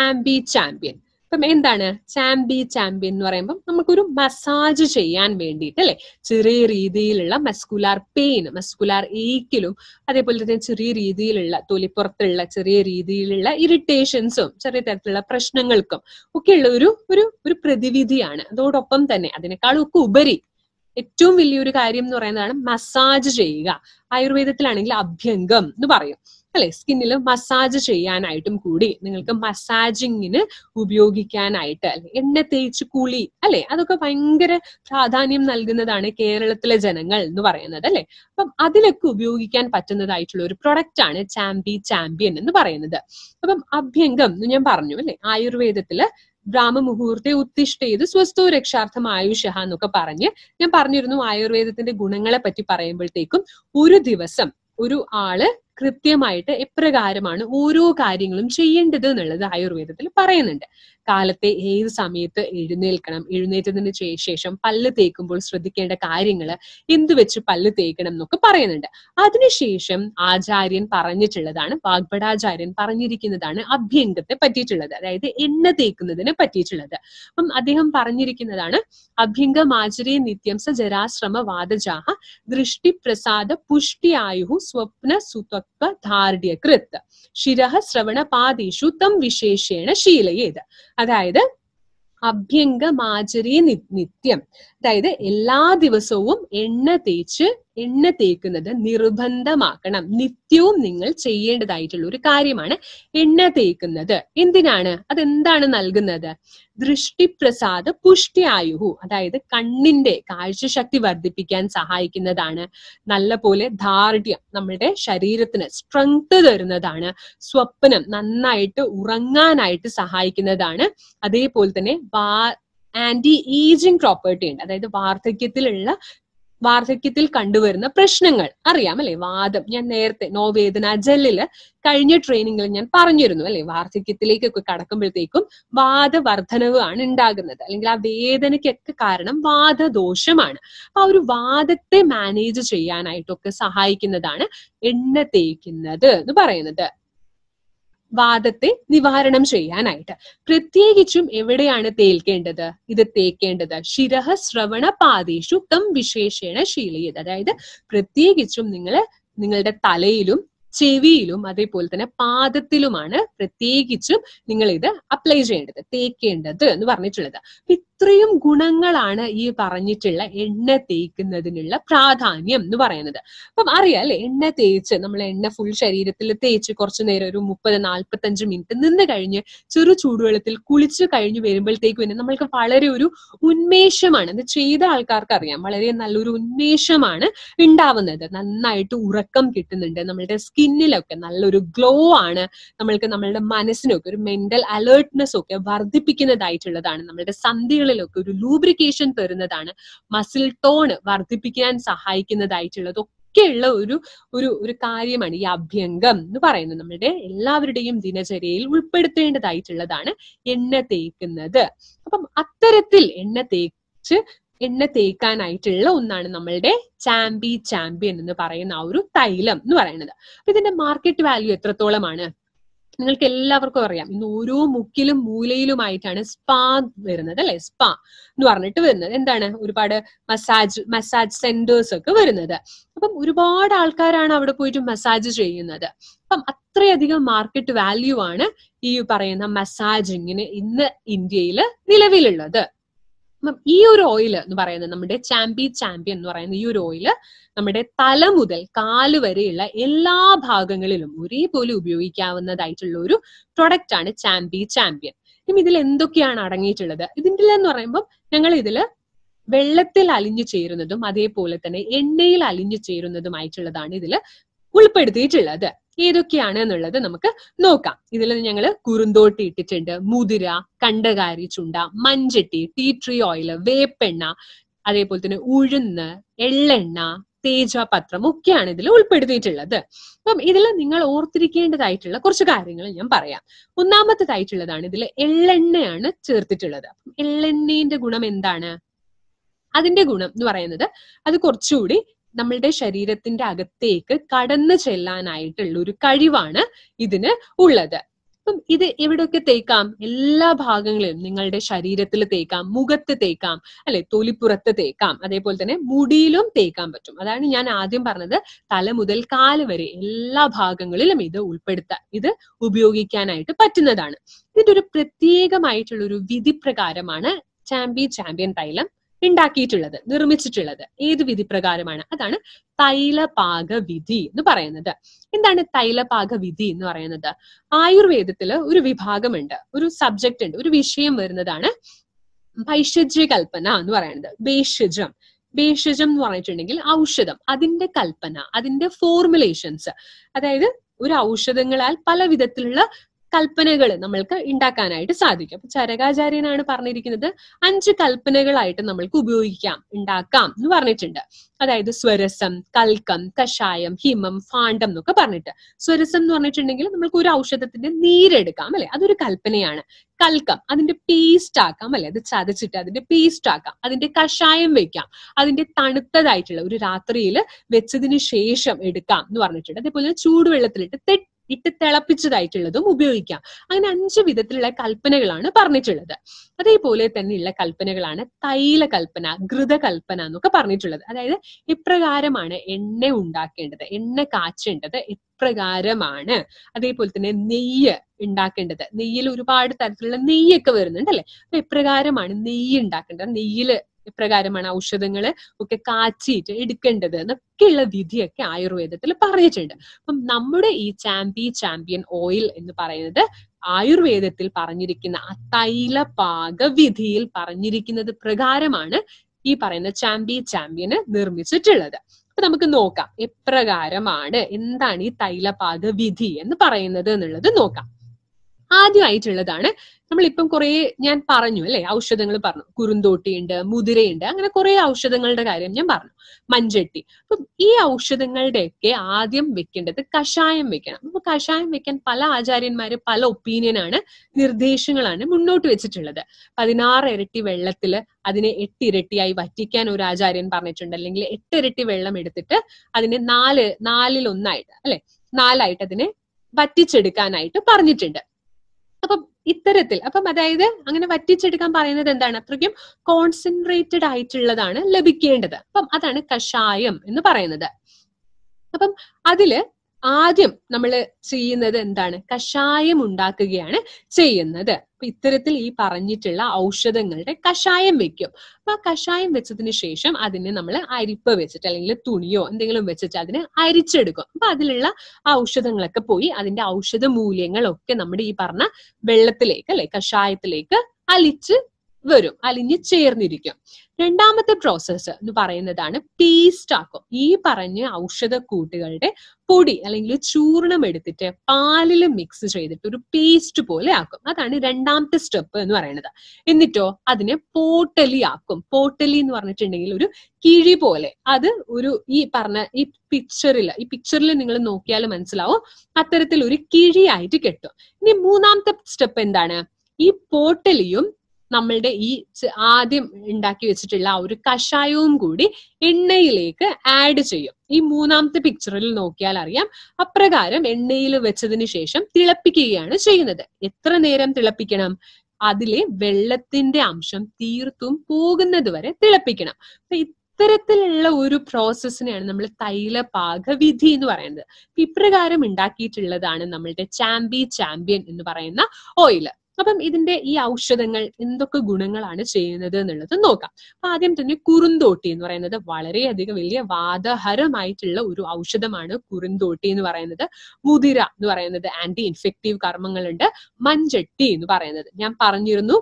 ചാമ്പി champion അപ്പം എന്താണ് ചാമ്പി champion എന്ന് പറയുമ്പോൾ നമുക്കൊരു മസാജ് ചെയ്യാൻ വേണ്ടിയിട്ട് അല്ലെ ചെറിയ രീതിയിലുള്ള മസ്കുലാർ പെയിൻ മസ്കുലാർ ഏക്കിലും അതേപോലെ തന്നെ ചെറിയ രീതിയിലുള്ള തൊലിപ്പുറത്തുള്ള ചെറിയ രീതിയിലുള്ള ഇറിറ്റേഷൻസും ചെറിയ തരത്തിലുള്ള പ്രശ്നങ്ങൾക്കും ഒക്കെയുള്ള ഒരു ഒരു ഒരു പ്രതിവിധിയാണ് അതോടൊപ്പം തന്നെ അതിനേക്കാളൊക്കെ ഉപരി ഏറ്റവും വലിയൊരു കാര്യം എന്ന് പറയുന്നതാണ് മസാജ് ചെയ്യുക ആയുർവേദത്തിലാണെങ്കിൽ അഭ്യംഗം എന്ന് പറയും അല്ലെ സ്കിന്നിൽ മസാജ് ചെയ്യാനായിട്ടും കൂടി നിങ്ങൾക്ക് മസാജിങ്ങിന് ഉപയോഗിക്കാനായിട്ട് അല്ലെ എണ്ണ തേച്ച് കുളി അല്ലെ അതൊക്കെ ഭയങ്കര പ്രാധാന്യം നൽകുന്നതാണ് കേരളത്തിലെ ജനങ്ങൾ എന്ന് പറയുന്നത് അല്ലെ അപ്പം അതിലൊക്കെ ഉപയോഗിക്കാൻ പറ്റുന്നതായിട്ടുള്ള ഒരു പ്രൊഡക്റ്റ് ആണ് ചാമ്പി ചാമ്പ്യൻ എന്ന് പറയുന്നത് അപ്പം അഭ്യംഗം എന്ന് ഞാൻ പറഞ്ഞു അല്ലെ ആയുർവേദത്തില് ഉത്തിഷ്ഠ ചെയ്ത് സ്വസ്ഥവും രക്ഷാർത്ഥം ആയുഷ എന്നൊക്കെ പറഞ്ഞ് ഞാൻ പറഞ്ഞിരുന്നു ആയുർവേദത്തിന്റെ ഗുണങ്ങളെ പറ്റി പറയുമ്പോഴത്തേക്കും ഒരു ദിവസം ഒരു ആള് കൃത്യമായിട്ട് എപ്രകാരമാണ് ഓരോ കാര്യങ്ങളും ചെയ്യേണ്ടത് എന്നുള്ളത് ആയുർവേദത്തിൽ പറയുന്നുണ്ട് കാലത്തെ ഏത് സമയത്ത് എഴുന്നേൽക്കണം എഴുന്നേറ്റതിന് ശേഷം പല്ല് തേക്കുമ്പോൾ ശ്രദ്ധിക്കേണ്ട കാര്യങ്ങൾ എന്തു വെച്ച് പല്ല് തേക്കണം എന്നൊക്കെ പറയുന്നുണ്ട് അതിനുശേഷം ആചാര്യൻ പറഞ്ഞിട്ടുള്ളതാണ് വാഗ്ഭടാചാര്യൻ പറഞ്ഞിരിക്കുന്നതാണ് അഭ്യംഗത്തെ പറ്റിയിട്ടുള്ളത് അതായത് എണ്ണ തേക്കുന്നതിനെ പറ്റിയിട്ടുള്ളത് അപ്പം അദ്ദേഹം പറഞ്ഞിരിക്കുന്നതാണ് അഭ്യംഗമാചരേ നിത്യം സ ജരാശ്രമ വാദജാഹ ദൃഷ്ടി പ്രസാദ പുഷ്ടി ആയുഹു സ്വപ്ന സുതത്വ ധാർഢ്യകൃത് ശിരഹ ശ്രവണ പാദേഷു തം വിശേഷേണ ശീലയേത് അതായത് അഭ്യംഗമാചരി നിത്യം അതായത് എല്ലാ ദിവസവും എണ്ണ തേച്ച് എണ്ണ തേക്കുന്നത് നിർബന്ധമാക്കണം നിത്യവും നിങ്ങൾ ചെയ്യേണ്ടതായിട്ടുള്ള ഒരു കാര്യമാണ് എണ്ണ തേക്കുന്നത് എന്തിനാണ് അതെന്താണ് നൽകുന്നത് ദൃഷ്ടിപ്രസാദ ആയുഹു അതായത് കണ്ണിന്റെ കാഴ്ചശക്തി വർദ്ധിപ്പിക്കാൻ സഹായിക്കുന്നതാണ് നല്ല പോലെ ധാർഢ്യം നമ്മുടെ ശരീരത്തിന് സ്ട്രെങ്ത് തരുന്നതാണ് സ്വപ്നം നന്നായിട്ട് ഉറങ്ങാനായിട്ട് സഹായിക്കുന്നതാണ് അതേപോലെ തന്നെ വാ ആന്റി ഏജിങ് പ്രോപ്പർട്ടി ഉണ്ട് അതായത് വാർദ്ധക്യത്തിലുള്ള വാർദ്ധക്യത്തിൽ കണ്ടുവരുന്ന പ്രശ്നങ്ങൾ അറിയാം അല്ലെ വാദം ഞാൻ നേരത്തെ നോവേദന ജെല്ലില് കഴിഞ്ഞ ട്രെയിനിങ്ങിൽ ഞാൻ പറഞ്ഞിരുന്നു അല്ലെ വാർദ്ധക്യത്തിലേക്കൊക്കെ കടക്കുമ്പോഴത്തേക്കും വാദവർദ്ധനവ് ആണ് ഉണ്ടാകുന്നത് അല്ലെങ്കിൽ ആ വേദനയ്ക്കൊക്കെ കാരണം വാദദോഷമാണ് അപ്പൊ ആ ഒരു വാദത്തെ മാനേജ് ചെയ്യാനായിട്ടൊക്കെ സഹായിക്കുന്നതാണ് എണ്ണ തേക്കുന്നത് എന്ന് പറയുന്നത് വാദത്തെ നിവാരണം ചെയ്യാനായിട്ട് പ്രത്യേകിച്ചും എവിടെയാണ് തേൽക്കേണ്ടത് ഇത് തേക്കേണ്ടത് ശിരഹ ശ്രവണ പാതേഷു തം വിശേഷേണ ശീലയത് അതായത് പ്രത്യേകിച്ചും നിങ്ങൾ നിങ്ങളുടെ തലയിലും ചെവിയിലും അതേപോലെ തന്നെ പാദത്തിലുമാണ് പ്രത്യേകിച്ചും നിങ്ങൾ ഇത് അപ്ലൈ ചെയ്യേണ്ടത് തേക്കേണ്ടത് എന്ന് പറഞ്ഞിട്ടുള്ളത് ഇത്രയും ഗുണങ്ങളാണ് ഈ പറഞ്ഞിട്ടുള്ള എണ്ണ തേക്കുന്നതിനുള്ള പ്രാധാന്യം എന്ന് പറയുന്നത് അപ്പം അറിയാം അല്ലെ എണ്ണ തേച്ച് നമ്മൾ എണ്ണ ഫുൾ ശരീരത്തിൽ തേച്ച് കുറച്ചു നേരം ഒരു മുപ്പത് നാൽപ്പത്തഞ്ച് മിനിറ്റ് നിന്ന് കഴിഞ്ഞ് ചെറു ചൂടുവെള്ളത്തിൽ കുളിച്ചു കഴിഞ്ഞ് വരുമ്പോഴത്തേക്ക് പിന്നെ നമ്മൾക്ക് വളരെ ഒരു ഉന്മേഷമാണ് അത് ചെയ്ത ആൾക്കാർക്ക് അറിയാം വളരെ നല്ലൊരു ഉന്മേഷമാണ് ഉണ്ടാവുന്നത് നന്നായിട്ട് ഉറക്കം കിട്ടുന്നുണ്ട് നമ്മളുടെ സ്കിന്നിലൊക്കെ നല്ലൊരു ഗ്ലോ ആണ് നമ്മൾക്ക് നമ്മളുടെ മനസ്സിനൊക്കെ ഒരു മെന്റൽ അലേർട്ട്നെസ് ഒക്കെ വർദ്ധിപ്പിക്കുന്നതായിട്ടുള്ളതാണ് നമ്മളുടെ സന്ധികൾ ഗ്ലാൻഡുകളിലൊക്കെ ഒരു ലൂബ്രിക്കേഷൻ തരുന്നതാണ് മസിൽ ടോൺ വർദ്ധിപ്പിക്കാൻ സഹായിക്കുന്നതായിട്ടുള്ളതൊക്കെ ഒക്കെയുള്ള ഒരു ഒരു ഒരു കാര്യമാണ് ഈ അഭ്യംഗം എന്ന് പറയുന്നത് നമ്മുടെ എല്ലാവരുടെയും ദിനചര്യയിൽ ഉൾപ്പെടുത്തേണ്ടതായിട്ടുള്ളതാണ് എണ്ണ തേക്കുന്നത് അപ്പം അത്തരത്തിൽ എണ്ണ തേച്ച് എണ്ണ തേക്കാനായിട്ടുള്ള ഒന്നാണ് നമ്മളുടെ ചാമ്പി ചാമ്പ്യൻ എന്ന് പറയുന്ന ആ ഒരു തൈലം എന്ന് പറയുന്നത് അപ്പൊ ഇതിന്റെ മാർക്കറ്റ് വാല്യൂ എത്രത്തോളമാണ് നിങ്ങൾക്ക് എല്ലാവർക്കും അറിയാം ഇന്ന് ഓരോ മുക്കിലും മൂലയിലുമായിട്ടാണ് സ്പാ വരുന്നത് അല്ലെ സ്പാ എന്ന് പറഞ്ഞിട്ട് വരുന്നത് എന്താണ് ഒരുപാട് മസാജ് മസാജ് സെന്റേഴ്സ് ഒക്കെ വരുന്നത് അപ്പം ഒരുപാട് ആൾക്കാരാണ് അവിടെ പോയിട്ട് മസാജ് ചെയ്യുന്നത് അപ്പം അത്രയധികം മാർക്കറ്റ് വാല്യൂ ആണ് ഈ പറയുന്ന മസാജിങ്ങിന് ഇന്ന് ഇന്ത്യയിൽ നിലവിലുള്ളത് ഈ ഒരു ഓയിൽ എന്ന് പറയുന്നത് നമ്മുടെ ചാമ്പി ചാമ്പ്യൻ എന്ന് പറയുന്ന ഈ ഒരു ഓയിൽ നമ്മുടെ തല മുതൽ കാല് വരെയുള്ള എല്ലാ ഭാഗങ്ങളിലും ഒരേപോലെ ഉപയോഗിക്കാവുന്നതായിട്ടുള്ള ഒരു പ്രൊഡക്റ്റ് ആണ് ചാമ്പി ചാമ്പ്യൻ ഇനി ഇതിൽ എന്തൊക്കെയാണ് അടങ്ങിയിട്ടുള്ളത് ഇതിൻ്റെ എന്ന് പറയുമ്പോൾ ഞങ്ങൾ ഇതിൽ വെള്ളത്തിൽ അലിഞ്ഞു ചേരുന്നതും അതേപോലെ തന്നെ എണ്ണയിൽ അലിഞ്ഞു ചേരുന്നതുമായിട്ടുള്ളതാണ് ഇതിൽ ഉൾപ്പെടുത്തിയിട്ടുള്ളത് ഏതൊക്കെയാണ് എന്നുള്ളത് നമുക്ക് നോക്കാം ഇതിൽ ഞങ്ങൾ കുറുന്തോട്ടി ഇട്ടിട്ടുണ്ട് മുതിര കണ്ടകാരി ചുണ്ട മഞ്ചട്ടി ടീ ട്രീ ഓയിൽ വേപ്പെണ്ണ അതേപോലെ തന്നെ ഉഴുന്ന് എള്ളെണ്ണ തേജപത്രം ഒക്കെയാണ് ഇതിൽ ഉൾപ്പെടുത്തിയിട്ടുള്ളത് അപ്പം ഇതിൽ നിങ്ങൾ ഓർത്തിരിക്കേണ്ടതായിട്ടുള്ള കുറച്ച് കാര്യങ്ങൾ ഞാൻ പറയാം ഒന്നാമത്തേതായിട്ടുള്ളതാണ് ഇതിൽ എള്ളെണ്ണയാണ് ചേർത്തിട്ടുള്ളത് എള്ളെണ്ണേന്റെ ഗുണം എന്താണ് അതിന്റെ ഗുണം എന്ന് പറയുന്നത് അത് കുറച്ചുകൂടി നമ്മളുടെ ശരീരത്തിന്റെ അകത്തേക്ക് കടന്നു ചെല്ലാനായിട്ടുള്ള ഒരു കഴിവാണ് ഇതിന് ഉള്ളത് അപ്പം ഇത് എവിടെയൊക്കെ തേക്കാം എല്ലാ ഭാഗങ്ങളിലും നിങ്ങളുടെ ശരീരത്തിൽ തേക്കാം മുഖത്ത് തേക്കാം അല്ലെ തൊലിപ്പുറത്ത് തേക്കാം അതേപോലെ തന്നെ മുടിയിലും തേക്കാൻ പറ്റും അതാണ് ഞാൻ ആദ്യം പറഞ്ഞത് തല മുതൽ കാല് വരെ എല്ലാ ഭാഗങ്ങളിലും ഇത് ഉൾപ്പെടുത്താൻ ഇത് ഉപയോഗിക്കാനായിട്ട് പറ്റുന്നതാണ് ഇതിന്റെ ഒരു പ്രത്യേകമായിട്ടുള്ള ഒരു വിധി പ്രകാരമാണ് ചാമ്പി ചാമ്പ്യൻ തൈലം ഉണ്ടാക്കിയിട്ടുള്ളത് നിർമ്മിച്ചിട്ടുള്ളത് ഏത് വിധി പ്രകാരമാണ് അതാണ് തൈലപാക വിധി എന്ന് പറയുന്നത് എന്താണ് തൈലപാക വിധി എന്ന് പറയുന്നത് ആയുർവേദത്തില് ഒരു വിഭാഗമുണ്ട് ഒരു സബ്ജക്റ്റ് ഉണ്ട് ഒരു വിഷയം വരുന്നതാണ് പൈശജ്യ കൽപ്പന എന്ന് പറയുന്നത് ഭേഷജം ഭേഷജം എന്ന് പറഞ്ഞിട്ടുണ്ടെങ്കിൽ ഔഷധം അതിന്റെ കൽപ്പന അതിന്റെ ഫോർമുലേഷൻസ് അതായത് ഒരു ഔഷധങ്ങളാൽ പല വിധത്തിലുള്ള കൽപ്പനകൾ നമ്മൾക്ക് ഉണ്ടാക്കാനായിട്ട് സാധിക്കും അപ്പൊ ചരകാചാര്യനാണ് പറഞ്ഞിരിക്കുന്നത് അഞ്ച് കൽപ്പനകളായിട്ട് നമ്മൾക്ക് ഉപയോഗിക്കാം ഉണ്ടാക്കാം എന്ന് പറഞ്ഞിട്ടുണ്ട് അതായത് സ്വരസം കൽക്കം കഷായം ഹിമം ഫാണ്ടം എന്നൊക്കെ പറഞ്ഞിട്ട് സ്വരസം എന്ന് പറഞ്ഞിട്ടുണ്ടെങ്കിൽ നമ്മൾക്ക് ഒരു ഔഷധത്തിന്റെ നീരെടുക്കാം അല്ലെ അതൊരു കൽപ്പനയാണ് കൽക്കം അതിന്റെ പേസ്റ്റ് ആക്കാം അല്ലെ അത് ചതച്ചിട്ട് അതിന്റെ പേസ്റ്റ് ആക്കാം അതിന്റെ കഷായം വെക്കാം അതിന്റെ തണുത്തതായിട്ടുള്ള ഒരു രാത്രിയിൽ വെച്ചതിന് ശേഷം എടുക്കാം എന്ന് പറഞ്ഞിട്ടുണ്ട് അതേപോലെ ചൂടുവെള്ളത്തിലിട്ട് തെറ്റ് ഇട്ട് തിളപ്പിച്ചതായിട്ടുള്ളതും ഉപയോഗിക്കാം അങ്ങനെ അഞ്ച് വിധത്തിലുള്ള കൽപ്പനകളാണ് പറഞ്ഞിട്ടുള്ളത് അതേപോലെ തന്നെയുള്ള കൽപ്പനകളാണ് തൈല കൽപ്പന കൽപ്പന എന്നൊക്കെ പറഞ്ഞിട്ടുള്ളത് അതായത് ഇപ്രകാരമാണ് എണ്ണ ഉണ്ടാക്കേണ്ടത് എണ്ണ കാച്ചേണ്ടത് പ്രകാരമാണ് അതേപോലെ തന്നെ നെയ്യ് ഉണ്ടാക്കേണ്ടത് നെയ്യിൽ ഒരുപാട് തരത്തിലുള്ള നെയ്യൊക്കെ വരുന്നുണ്ടല്ലേ അപ്പൊ എപ്രകാരമാണ് നെയ്യ് ഉണ്ടാക്കേണ്ടത് നെയ്യിൽ എപ്രകാരമാണ് ഔഷധങ്ങൾ ഒക്കെ കാച്ചിയിട്ട് എടുക്കേണ്ടത് എന്നൊക്കെയുള്ള വിധിയൊക്കെ ആയുർവേദത്തിൽ പറഞ്ഞിട്ടുണ്ട് അപ്പം നമ്മുടെ ഈ ചാമ്പി ചാമ്പ്യൻ ഓയിൽ എന്ന് പറയുന്നത് ആയുർവേദത്തിൽ പറഞ്ഞിരിക്കുന്ന ആ തൈലപാക വിധിയിൽ പറഞ്ഞിരിക്കുന്നത് പ്രകാരമാണ് ഈ പറയുന്ന ചാമ്പി ചാമ്പ്യന് നിർമ്മിച്ചിട്ടുള്ളത് അപ്പൊ നമുക്ക് നോക്കാം എപ്രകാരമാണ് എന്താണ് ഈ തൈലപാക വിധി എന്ന് പറയുന്നത് എന്നുള്ളത് നോക്കാം ആദ്യമായിട്ടുള്ളതാണ് നമ്മളിപ്പം കുറേ ഞാൻ പറഞ്ഞു അല്ലെ ഔഷധങ്ങൾ പറഞ്ഞു കുറുന്തോട്ടിയുണ്ട് മുതിരയുണ്ട് അങ്ങനെ കുറേ ഔഷധങ്ങളുടെ കാര്യം ഞാൻ പറഞ്ഞു മഞ്ചട്ടി അപ്പം ഈ ഔഷധങ്ങളുടെയൊക്കെ ആദ്യം വെക്കേണ്ടത് കഷായം വെക്കണം അപ്പൊ കഷായം വെക്കാൻ പല ആചാര്യന്മാര് പല ഒപ്പീനിയനാണ് നിർദ്ദേശങ്ങളാണ് മുന്നോട്ട് വെച്ചിട്ടുള്ളത് പതിനാറ് ഇരട്ടി വെള്ളത്തിൽ അതിനെ എട്ടിരട്ടിയായി വറ്റിക്കാൻ ഒരു ആചാര്യൻ പറഞ്ഞിട്ടുണ്ട് അല്ലെങ്കിൽ എട്ടിരട്ടി വെള്ളം എടുത്തിട്ട് അതിനെ നാല് നാലിൽ ഒന്നായിട്ട് അല്ലെ നാലായിട്ട് അതിനെ വറ്റിച്ചെടുക്കാനായിട്ട് പറഞ്ഞിട്ടുണ്ട് അപ്പം ഇത്തരത്തിൽ അപ്പം അതായത് അങ്ങനെ വറ്റിച്ചെടുക്കാൻ പറയുന്നത് എന്താണ് അത്രയ്ക്കും കോൺസെൻട്രേറ്റഡ് ആയിട്ടുള്ളതാണ് ലഭിക്കേണ്ടത് അപ്പം അതാണ് കഷായം എന്ന് പറയുന്നത് അപ്പം അതില് ആദ്യം നമ്മൾ ചെയ്യുന്നത് എന്താണ് കഷായം ഉണ്ടാക്കുകയാണ് ചെയ്യുന്നത് അപ്പൊ ഇത്തരത്തിൽ ഈ പറഞ്ഞിട്ടുള്ള ഔഷധങ്ങളുടെ കഷായം വെക്കും അപ്പൊ ആ കഷായം വെച്ചതിന് ശേഷം അതിനെ നമ്മൾ അരിപ്പ് വെച്ചിട്ട് അല്ലെങ്കിൽ തുണിയോ എന്തെങ്കിലും വെച്ചിട്ട് അതിനെ അരിച്ചെടുക്കും അപ്പൊ അതിലുള്ള ഔഷധങ്ങളൊക്കെ പോയി അതിന്റെ ഔഷധ മൂല്യങ്ങളൊക്കെ നമ്മുടെ ഈ പറഞ്ഞ വെള്ളത്തിലേക്ക് അല്ലെ കഷായത്തിലേക്ക് അലിച്ച് വരും അലിഞ്ഞ് ചേർന്നിരിക്കും രണ്ടാമത്തെ പ്രോസസ്സ് എന്ന് പറയുന്നതാണ് ആക്കും ഈ പറഞ്ഞ കൂട്ടുകളുടെ പൊടി അല്ലെങ്കിൽ ചൂർണം എടുത്തിട്ട് പാലിൽ മിക്സ് ചെയ്തിട്ട് ഒരു പേസ്റ്റ് പോലെ ആക്കും അതാണ് രണ്ടാമത്തെ സ്റ്റെപ്പ് എന്ന് പറയുന്നത് എന്നിട്ടോ അതിനെ പോട്ടലി ആക്കും പോട്ടലി എന്ന് പറഞ്ഞിട്ടുണ്ടെങ്കിൽ ഒരു കിഴി പോലെ അത് ഒരു ഈ പറഞ്ഞ ഈ പിക്ചറിൽ ഈ പിക്ചറിൽ നിങ്ങൾ നോക്കിയാൽ മനസ്സിലാവും അത്തരത്തിൽ ഒരു കിഴിയായിട്ട് കെട്ടും ഇനി മൂന്നാമത്തെ സ്റ്റെപ്പ് എന്താണ് ഈ പോട്ടലിയും നമ്മളുടെ ഈ ആദ്യം ഉണ്ടാക്കി വെച്ചിട്ടുള്ള ആ ഒരു കഷായവും കൂടി എണ്ണയിലേക്ക് ആഡ് ചെയ്യും ഈ മൂന്നാമത്തെ പിക്ചറിൽ നോക്കിയാൽ അറിയാം അപ്രകാരം എണ്ണയിൽ വെച്ചതിന് ശേഷം തിളപ്പിക്കുകയാണ് ചെയ്യുന്നത് എത്ര നേരം തിളപ്പിക്കണം അതിലെ വെള്ളത്തിന്റെ അംശം തീർത്തും പോകുന്നത് വരെ തിളപ്പിക്കണം ഇത്തരത്തിലുള്ള ഒരു പ്രോസസ്സിനെയാണ് നമ്മൾ തൈല പാകവിധി എന്ന് പറയുന്നത് ഇപ്രകാരം ഉണ്ടാക്കിയിട്ടുള്ളതാണ് നമ്മളുടെ ചാമ്പി ചാമ്പ്യൻ എന്ന് പറയുന്ന ഓയില് അപ്പം ഇതിന്റെ ഈ ഔഷധങ്ങൾ എന്തൊക്കെ ഗുണങ്ങളാണ് ചെയ്യുന്നത് എന്നുള്ളത് നോക്കാം അപ്പൊ ആദ്യം തന്നെ കുറുന്തോട്ടി എന്ന് പറയുന്നത് വളരെയധികം വലിയ വാദഹരമായിട്ടുള്ള ഒരു ഔഷധമാണ് കുറുന്തോട്ടി എന്ന് പറയുന്നത് മുതിര എന്ന് പറയുന്നത് ആന്റി ഇൻഫെക്റ്റീവ് കർമ്മങ്ങളുണ്ട് മഞ്ചട്ടി എന്ന് പറയുന്നത് ഞാൻ പറഞ്ഞിരുന്നു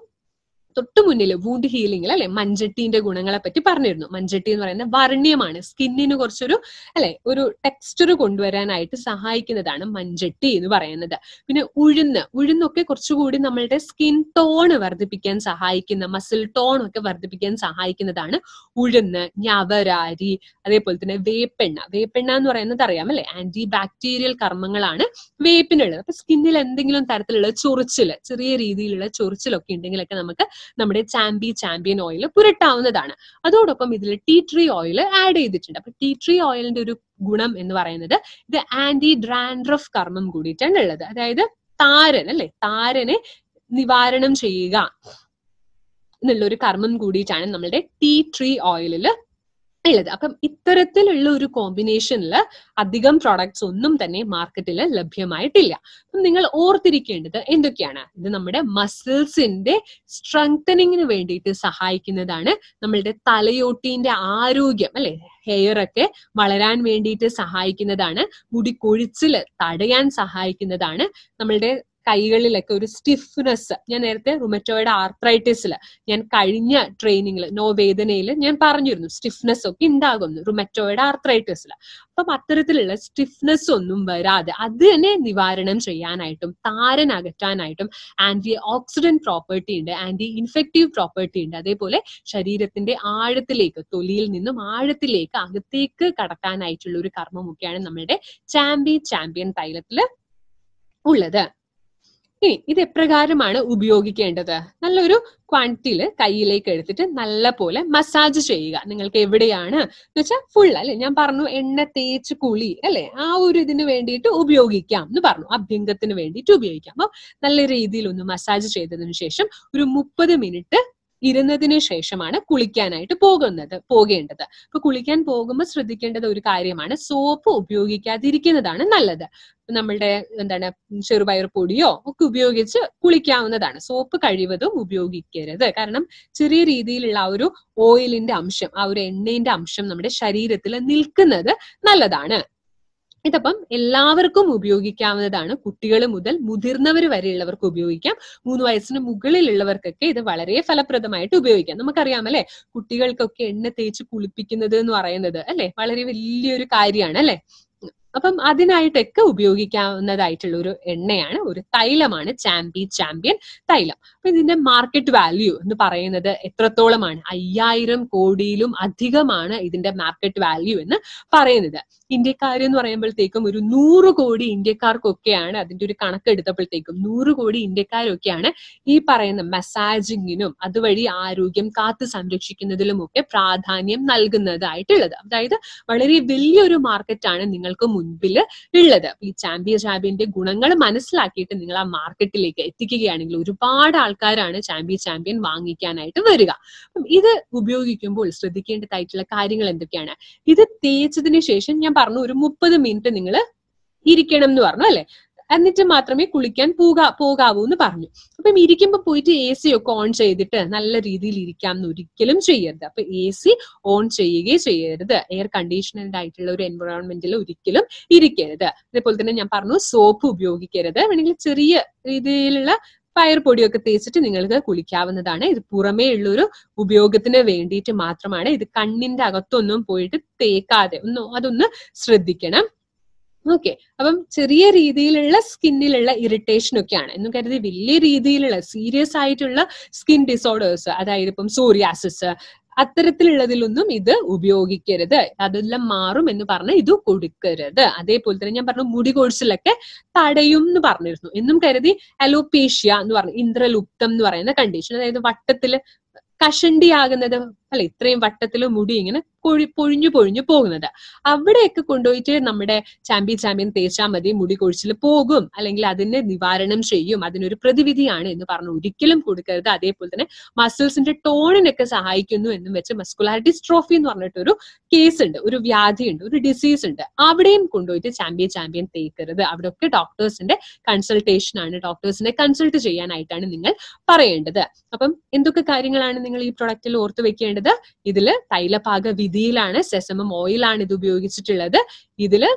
തൊട്ടു മുന്നിൽ വൂണ്ട് ഹീലിംഗിൽ അല്ലെ മഞ്ചട്ടിന്റെ ഗുണങ്ങളെ പറ്റി പറഞ്ഞിരുന്നു മഞ്ചട്ടി എന്ന് പറയുന്നത് വർണ്ണ്യമാണ് സ്കിന്നിന് കുറച്ചൊരു അല്ലെ ഒരു ടെക്സ്ചർ കൊണ്ടുവരാനായിട്ട് സഹായിക്കുന്നതാണ് മഞ്ചട്ടി എന്ന് പറയുന്നത് പിന്നെ ഉഴുന്ന് ഉഴുന്നൊക്കെ കുറച്ചുകൂടി നമ്മളുടെ സ്കിൻ ടോണ് വർദ്ധിപ്പിക്കാൻ സഹായിക്കുന്ന മസിൽ ടോൺ ഒക്കെ വർദ്ധിപ്പിക്കാൻ സഹായിക്കുന്നതാണ് ഉഴുന്ന് ഞവരാരി അതേപോലെ തന്നെ വേപ്പെണ്ണ വേപ്പെണ്ണ എന്ന് പറയുന്നത് അറിയാം അല്ലെ ആന്റി ബാക്ടീരിയൽ കർമ്മങ്ങളാണ് വേപ്പിനുള്ളത് അപ്പൊ സ്കിന്നിൽ എന്തെങ്കിലും തരത്തിലുള്ള ചൊറിച്ചിൽ ചെറിയ രീതിയിലുള്ള ചൊറിച്ചിലൊക്കെ ഉണ്ടെങ്കിലൊക്കെ നമുക്ക് നമ്മുടെ ചാമ്പി ചാമ്പ്യൻ ഓയിൽ പുരട്ടാവുന്നതാണ് അതോടൊപ്പം ഇതിൽ ടീ ട്രീ ഓയിൽ ആഡ് ചെയ്തിട്ടുണ്ട് അപ്പൊ ടീ ട്രീ ഓയിലിന്റെ ഒരു ഗുണം എന്ന് പറയുന്നത് ഇത് ആന്റി ഡ്രാൻഡ്രഫ് കർമ്മം കൂടിയിട്ടാണ് ഉള്ളത് അതായത് താരൻ അല്ലെ താരനെ നിവാരണം ചെയ്യുക എന്നുള്ള ഒരു കർമ്മം കൂടിയിട്ടാണ് നമ്മളുടെ ടീ ട്രീ ഓയിലിൽ ഉള്ളത് അപ്പം ഇത്തരത്തിലുള്ള ഒരു കോമ്പിനേഷനിൽ അധികം പ്രോഡക്ട്സ് ഒന്നും തന്നെ മാർക്കറ്റിൽ ലഭ്യമായിട്ടില്ല അപ്പം നിങ്ങൾ ഓർത്തിരിക്കേണ്ടത് എന്തൊക്കെയാണ് ഇത് നമ്മുടെ മസിൽസിന്റെ സ്ട്രെങ്തനിങ്ങിന് വേണ്ടിയിട്ട് സഹായിക്കുന്നതാണ് നമ്മളുടെ തലയോട്ടീന്റെ ആരോഗ്യം അല്ലെ ഹെയർ ഒക്കെ വളരാൻ വേണ്ടിയിട്ട് സഹായിക്കുന്നതാണ് മുടി കൊഴിച്ചിൽ തടയാൻ സഹായിക്കുന്നതാണ് നമ്മളുടെ കൈകളിലൊക്കെ ഒരു സ്റ്റിഫ്നെസ് ഞാൻ നേരത്തെ റുമറ്റോയുടെ ആർത്രൈറ്റിസിൽ ഞാൻ കഴിഞ്ഞ ട്രെയിനിങ്ങിൽ നോ വേദനയിൽ ഞാൻ പറഞ്ഞിരുന്നു സ്റ്റിഫ്നെസ് ഒക്കെ ഉണ്ടാകുന്നു റുമറ്റോയുടെ ആർത്രൈറ്റിസിൽ അപ്പം അത്തരത്തിലുള്ള സ്റ്റിഫ്നെസ് ഒന്നും വരാതെ തന്നെ നിവാരണം ചെയ്യാനായിട്ടും താരൻ അകറ്റാനായിട്ടും ആന്റി ഓക്സിഡന്റ് പ്രോപ്പർട്ടി ഉണ്ട് ആന്റി ഇൻഫെക്റ്റീവ് പ്രോപ്പർട്ടി ഉണ്ട് അതേപോലെ ശരീരത്തിന്റെ ആഴത്തിലേക്ക് തൊലിയിൽ നിന്നും ആഴത്തിലേക്ക് അകത്തേക്ക് കടക്കാനായിട്ടുള്ള ഒരു കർമ്മമൊക്കെയാണ് നമ്മളുടെ ചാമ്പ്യൻ ചാമ്പ്യൻ തൈലത്തില് ഉള്ളത് ഇനി ഇത് എപ്രകാരമാണ് ഉപയോഗിക്കേണ്ടത് നല്ലൊരു ക്വാണ്ടിറ്റിയിൽ കയ്യിലേക്ക് എടുത്തിട്ട് നല്ല പോലെ മസാജ് ചെയ്യുക നിങ്ങൾക്ക് എവിടെയാണ് എന്ന് വെച്ചാൽ ഫുൾ അല്ലെ ഞാൻ പറഞ്ഞു എണ്ണ തേച്ച് കുളി അല്ലെ ആ ഒരു ഇതിന് വേണ്ടിയിട്ട് ഉപയോഗിക്കാം എന്ന് പറഞ്ഞു അഭ്യംഗത്തിന് വേണ്ടിയിട്ട് ഉപയോഗിക്കാം അപ്പോൾ നല്ല രീതിയിൽ ഒന്ന് മസാജ് ചെയ്തതിനു ശേഷം ഒരു മുപ്പത് മിനിറ്റ് ഇരുന്നതിന് ശേഷമാണ് കുളിക്കാനായിട്ട് പോകുന്നത് പോകേണ്ടത് അപ്പൊ കുളിക്കാൻ പോകുമ്പോൾ ശ്രദ്ധിക്കേണ്ടത് ഒരു കാര്യമാണ് സോപ്പ് ഉപയോഗിക്കാതിരിക്കുന്നതാണ് നല്ലത് നമ്മളുടെ എന്താണ് ചെറുപയർ പൊടിയോ ഒക്കെ ഉപയോഗിച്ച് കുളിക്കാവുന്നതാണ് സോപ്പ് കഴിവതും ഉപയോഗിക്കരുത് കാരണം ചെറിയ രീതിയിലുള്ള ആ ഒരു ഓയിലിന്റെ അംശം ആ ഒരു എണ്ണയുടെ അംശം നമ്മുടെ ശരീരത്തിൽ നിൽക്കുന്നത് നല്ലതാണ് ഇതപ്പം എല്ലാവർക്കും ഉപയോഗിക്കാവുന്നതാണ് കുട്ടികൾ മുതൽ മുതിർന്നവർ വരെയുള്ളവർക്ക് ഉപയോഗിക്കാം മൂന്ന് വയസ്സിന് മുകളിലുള്ളവർക്കൊക്കെ ഇത് വളരെ ഫലപ്രദമായിട്ട് ഉപയോഗിക്കാം നമുക്കറിയാം അല്ലെ കുട്ടികൾക്കൊക്കെ എണ്ണ തേച്ച് കുളിപ്പിക്കുന്നത് എന്ന് പറയുന്നത് അല്ലെ വളരെ വലിയൊരു കാര്യമാണ് അല്ലെ അപ്പം അതിനായിട്ടൊക്കെ ഉപയോഗിക്കാവുന്നതായിട്ടുള്ള ഒരു എണ്ണയാണ് ഒരു തൈലമാണ് ചാമ്പി ചാമ്പ്യൻ തൈലം അപ്പൊ ഇതിന്റെ മാർക്കറ്റ് വാല്യൂ എന്ന് പറയുന്നത് എത്രത്തോളമാണ് അയ്യായിരം കോടിയിലും അധികമാണ് ഇതിന്റെ മാർക്കറ്റ് വാല്യൂ എന്ന് പറയുന്നത് ഇന്ത്യക്കാർ എന്ന് പറയുമ്പോഴത്തേക്കും ഒരു നൂറ് കോടി ഇന്ത്യക്കാർക്കൊക്കെയാണ് അതിന്റെ ഒരു കണക്കെടുത്തപ്പോഴത്തേക്കും നൂറ് കോടി ഇന്ത്യക്കാരൊക്കെയാണ് ഈ പറയുന്ന മസാജിങ്ങിനും അതുവഴി ആരോഗ്യം കാത്തു സംരക്ഷിക്കുന്നതിലുമൊക്കെ പ്രാധാന്യം നൽകുന്നതായിട്ടുള്ളത് അതായത് വളരെ വലിയൊരു മാർക്കറ്റാണ് നിങ്ങൾക്ക് മുൻ മുൻപിൽ ഉള്ളത് ഈ ചാമ്പ്യൻ ചാമ്പ്യന്റെ ഗുണങ്ങൾ മനസ്സിലാക്കിയിട്ട് നിങ്ങൾ ആ മാർക്കറ്റിലേക്ക് എത്തിക്കുകയാണെങ്കിൽ ഒരുപാട് ആൾക്കാരാണ് ചാമ്പ്യൻ ചാമ്പ്യൻ വാങ്ങിക്കാനായിട്ട് വരിക ഇത് ഉപയോഗിക്കുമ്പോൾ ശ്രദ്ധിക്കേണ്ടതായിട്ടുള്ള കാര്യങ്ങൾ എന്തൊക്കെയാണ് ഇത് തേച്ചതിന് ശേഷം ഞാൻ പറഞ്ഞു ഒരു മുപ്പത് മിനിറ്റ് നിങ്ങൾ ഇരിക്കണം എന്ന് പറഞ്ഞു അല്ലെ എന്നിട്ട് മാത്രമേ കുളിക്കാൻ പോകാ പോകാവൂ എന്ന് പറഞ്ഞു അപ്പം ഇരിക്കുമ്പോൾ പോയിട്ട് എ സി ഒക്കെ ഓൺ ചെയ്തിട്ട് നല്ല രീതിയിൽ ഇരിക്കാം എന്ന് ഒരിക്കലും ചെയ്യരുത് അപ്പൊ എ സി ഓൺ ചെയ്യുകയേ ചെയ്യരുത് എയർ കണ്ടീഷണൽഡ് ആയിട്ടുള്ള ഒരു എൻവയോൺമെന്റിൽ ഒരിക്കലും ഇരിക്കരുത് അതേപോലെ തന്നെ ഞാൻ പറഞ്ഞു സോപ്പ് ഉപയോഗിക്കരുത് വേണമെങ്കിൽ ചെറിയ രീതിയിലുള്ള ഫയർ പൊടിയൊക്കെ തേച്ചിട്ട് നിങ്ങൾക്ക് കുളിക്കാവുന്നതാണ് ഇത് പുറമേ ഉള്ളൊരു ഉപയോഗത്തിന് വേണ്ടിയിട്ട് മാത്രമാണ് ഇത് കണ്ണിന്റെ അകത്തൊന്നും പോയിട്ട് തേക്കാതെ ഒന്ന് അതൊന്ന് ശ്രദ്ധിക്കണം ഓക്കെ അപ്പം ചെറിയ രീതിയിലുള്ള സ്കിന്നിലുള്ള ഇറിറ്റേഷൻ ഒക്കെയാണ് എന്ന് കരുതി വലിയ രീതിയിലുള്ള സീരിയസ് ആയിട്ടുള്ള സ്കിൻ ഡിസോർഡേഴ്സ് അതായത് ഇപ്പം സോറിയാസിസ് അത്തരത്തിലുള്ളതിലൊന്നും ഇത് ഉപയോഗിക്കരുത് അതെല്ലാം മാറും എന്ന് പറഞ്ഞ് ഇത് കൊടുക്കരുത് അതേപോലെ തന്നെ ഞാൻ പറഞ്ഞു മുടി കൊഴിച്ചിലൊക്കെ തടയും എന്ന് പറഞ്ഞിരുന്നു എന്നും കരുതി അലോപേഷ്യ എന്ന് പറഞ്ഞു ഇന്ദ്രലുപ്തം എന്ന് പറയുന്ന കണ്ടീഷൻ അതായത് വട്ടത്തില് കഷണ്ടിയാകുന്നത് അല്ല ഇത്രയും വട്ടത്തിൽ മുടി ഇങ്ങനെ കൊഴി പൊഴിഞ്ഞു പൊഴിഞ്ഞു പോകുന്നത് അവിടെയൊക്കെ കൊണ്ടുപോയിട്ട് നമ്മുടെ ചാമ്പ്യൻ ചാമ്പ്യൻ തേച്ചാൽ മതി മുടി കൊഴിച്ചിൽ പോകും അല്ലെങ്കിൽ അതിനെ നിവാരണം ചെയ്യും അതിനൊരു പ്രതിവിധിയാണ് എന്ന് പറഞ്ഞു ഒരിക്കലും കൊടുക്കരുത് അതേപോലെ തന്നെ മസിൽസിന്റെ ടോണിനൊക്കെ സഹായിക്കുന്നു എന്നും വെച്ച് മസ്കുലാരിറ്റി സ്ട്രോഫി എന്ന് പറഞ്ഞിട്ടൊരു കേസ് ഉണ്ട് ഒരു വ്യാധി ഉണ്ട് ഒരു ഡിസീസ് ഉണ്ട് അവിടെയും കൊണ്ടുപോയിട്ട് ചാമ്പ്യൻ ചാമ്പ്യൻ തേക്കരുത് അവിടെ ഒക്കെ ഡോക്ടേഴ്സിന്റെ കൺസൾട്ടേഷൻ ആണ് ഡോക്ടേഴ്സിനെ കൺസൾട്ട് ചെയ്യാനായിട്ടാണ് നിങ്ങൾ പറയേണ്ടത് അപ്പം എന്തൊക്കെ കാര്യങ്ങളാണ് നിങ്ങൾ ഈ പ്രൊഡക്റ്റിൽ ഓർത്തു വെക്കേണ്ടത് ഇതില് തൈലപാക വിധി രീതിയിലാണ് സെസമം ഓയിലാണ് ഇത് ഉപയോഗിച്ചിട്ടുള്ളത് ഇതില്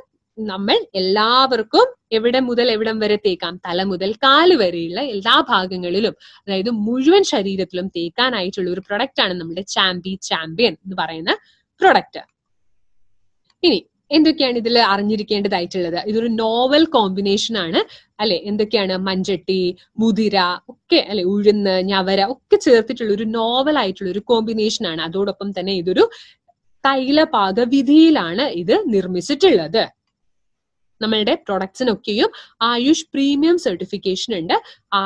നമ്മൾ എല്ലാവർക്കും എവിടെ മുതൽ എവിടം വരെ തേക്കാം തല മുതൽ കാല് വരെയുള്ള എല്ലാ ഭാഗങ്ങളിലും അതായത് മുഴുവൻ ശരീരത്തിലും തേക്കാനായിട്ടുള്ള ഒരു പ്രൊഡക്റ്റ് ആണ് നമ്മുടെ ചാമ്പി ചാമ്പ്യൻ എന്ന് പറയുന്ന പ്രൊഡക്റ്റ് ഇനി എന്തൊക്കെയാണ് ഇതിൽ അറിഞ്ഞിരിക്കേണ്ടതായിട്ടുള്ളത് ഇതൊരു നോവൽ കോമ്പിനേഷൻ ആണ് അല്ലെ എന്തൊക്കെയാണ് മഞ്ചട്ടി മുതിര ഒക്കെ അല്ലെ ഉഴുന്ന് ഞവര ഒക്കെ ചേർത്തിട്ടുള്ള ഒരു നോവൽ ആയിട്ടുള്ള ഒരു കോമ്പിനേഷൻ ആണ് അതോടൊപ്പം തന്നെ ഇതൊരു തൈലപാക വിധിയിലാണ് ഇത് നിർമ്മിച്ചിട്ടുള്ളത് നമ്മളുടെ പ്രൊഡക്ട്സിനൊക്കെയും ആയുഷ് പ്രീമിയം സർട്ടിഫിക്കേഷൻ ഉണ്ട്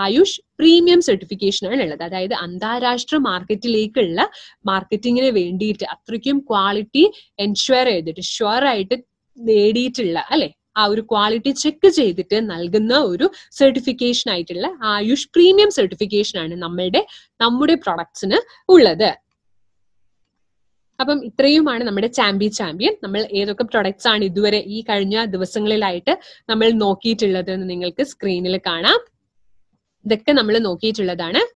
ആയുഷ് പ്രീമിയം സർട്ടിഫിക്കേഷൻ ആണ് ഉള്ളത് അതായത് അന്താരാഷ്ട്ര മാർക്കറ്റിലേക്കുള്ള മാർക്കറ്റിങ്ങിന് വേണ്ടിയിട്ട് അത്രയ്ക്കും ക്വാളിറ്റി എൻഷുവർ ചെയ്തിട്ട് ഷുവർ ആയിട്ട് നേടിയിട്ടുള്ള അല്ലെ ആ ഒരു ക്വാളിറ്റി ചെക്ക് ചെയ്തിട്ട് നൽകുന്ന ഒരു സർട്ടിഫിക്കേഷൻ ആയിട്ടുള്ള ആയുഷ് പ്രീമിയം സർട്ടിഫിക്കേഷൻ ആണ് നമ്മളുടെ നമ്മുടെ പ്രൊഡക്ട്സിന് ഉള്ളത് അപ്പം ഇത്രയുമാണ് നമ്മുടെ ചാമ്പ്യൻ ചാമ്പ്യൻ നമ്മൾ ഏതൊക്കെ പ്രൊഡക്ട്സ് ആണ് ഇതുവരെ ഈ കഴിഞ്ഞ ദിവസങ്ങളിലായിട്ട് നമ്മൾ നോക്കിയിട്ടുള്ളത് എന്ന് നിങ്ങൾക്ക് സ്ക്രീനിൽ കാണാം ഇതൊക്കെ നമ്മൾ നോക്കിയിട്ടുള്ളതാണ്